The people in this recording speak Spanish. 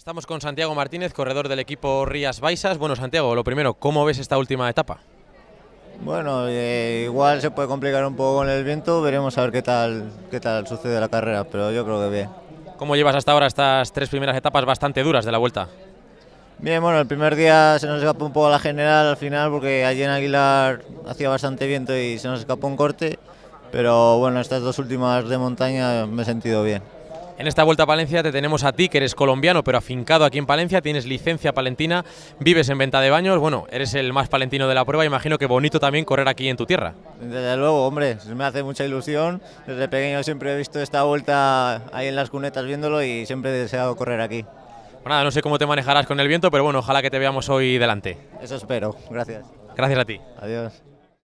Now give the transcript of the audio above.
Estamos con Santiago Martínez, corredor del equipo Rías Baixas. Bueno, Santiago, lo primero, ¿cómo ves esta última etapa? Bueno, eh, igual se puede complicar un poco con el viento, veremos a ver qué tal, qué tal sucede la carrera, pero yo creo que bien. ¿Cómo llevas hasta ahora estas tres primeras etapas bastante duras de la vuelta? Bien, bueno, el primer día se nos escapó un poco la general al final porque allí en Aguilar hacía bastante viento y se nos escapó un corte, pero bueno, estas dos últimas de montaña me he sentido bien. En esta vuelta a Palencia te tenemos a ti, que eres colombiano, pero afincado aquí en Palencia, tienes licencia palentina, vives en venta de baños, bueno, eres el más palentino de la prueba, imagino que bonito también correr aquí en tu tierra. Desde luego, hombre, me hace mucha ilusión, desde pequeño siempre he visto esta vuelta ahí en las cunetas viéndolo y siempre he deseado correr aquí. Bueno, pues nada, no sé cómo te manejarás con el viento, pero bueno, ojalá que te veamos hoy delante. Eso espero, gracias. Gracias a ti. Adiós.